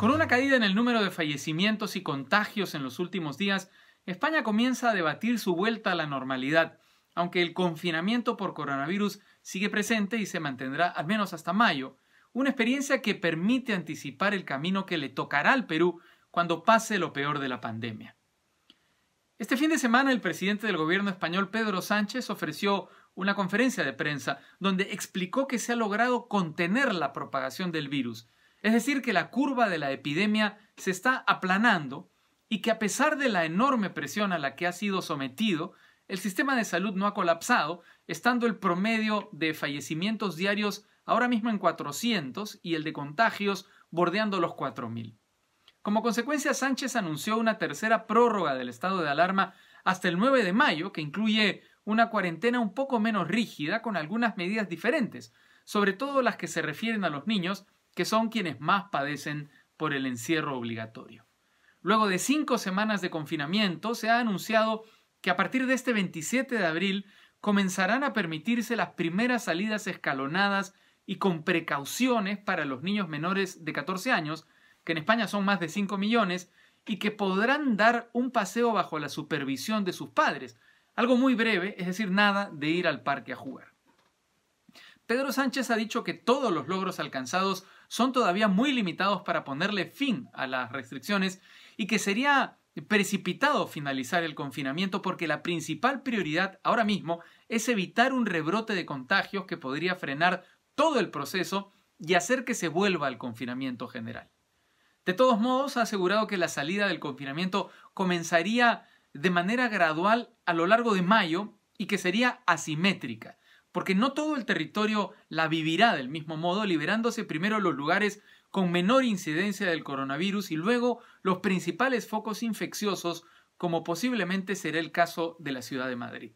Con una caída en el número de fallecimientos y contagios en los últimos días, España comienza a debatir su vuelta a la normalidad, aunque el confinamiento por coronavirus sigue presente y se mantendrá al menos hasta mayo, una experiencia que permite anticipar el camino que le tocará al Perú cuando pase lo peor de la pandemia. Este fin de semana el presidente del gobierno español Pedro Sánchez ofreció una conferencia de prensa donde explicó que se ha logrado contener la propagación del virus, es decir, que la curva de la epidemia se está aplanando y que a pesar de la enorme presión a la que ha sido sometido, el sistema de salud no ha colapsado, estando el promedio de fallecimientos diarios ahora mismo en 400 y el de contagios bordeando los 4.000. Como consecuencia, Sánchez anunció una tercera prórroga del estado de alarma hasta el 9 de mayo, que incluye una cuarentena un poco menos rígida con algunas medidas diferentes, sobre todo las que se refieren a los niños que son quienes más padecen por el encierro obligatorio. Luego de cinco semanas de confinamiento, se ha anunciado que a partir de este 27 de abril comenzarán a permitirse las primeras salidas escalonadas y con precauciones para los niños menores de 14 años, que en España son más de 5 millones, y que podrán dar un paseo bajo la supervisión de sus padres. Algo muy breve, es decir, nada de ir al parque a jugar. Pedro Sánchez ha dicho que todos los logros alcanzados son todavía muy limitados para ponerle fin a las restricciones y que sería precipitado finalizar el confinamiento porque la principal prioridad ahora mismo es evitar un rebrote de contagios que podría frenar todo el proceso y hacer que se vuelva al confinamiento general. De todos modos, ha asegurado que la salida del confinamiento comenzaría de manera gradual a lo largo de mayo y que sería asimétrica, porque no todo el territorio la vivirá del mismo modo, liberándose primero los lugares con menor incidencia del coronavirus y luego los principales focos infecciosos, como posiblemente será el caso de la ciudad de Madrid.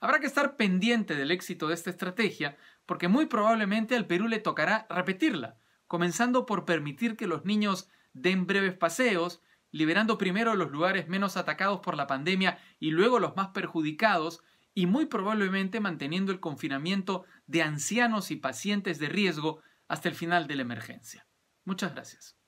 Habrá que estar pendiente del éxito de esta estrategia, porque muy probablemente al Perú le tocará repetirla, comenzando por permitir que los niños den breves paseos, liberando primero los lugares menos atacados por la pandemia y luego los más perjudicados, y muy probablemente manteniendo el confinamiento de ancianos y pacientes de riesgo hasta el final de la emergencia. Muchas gracias.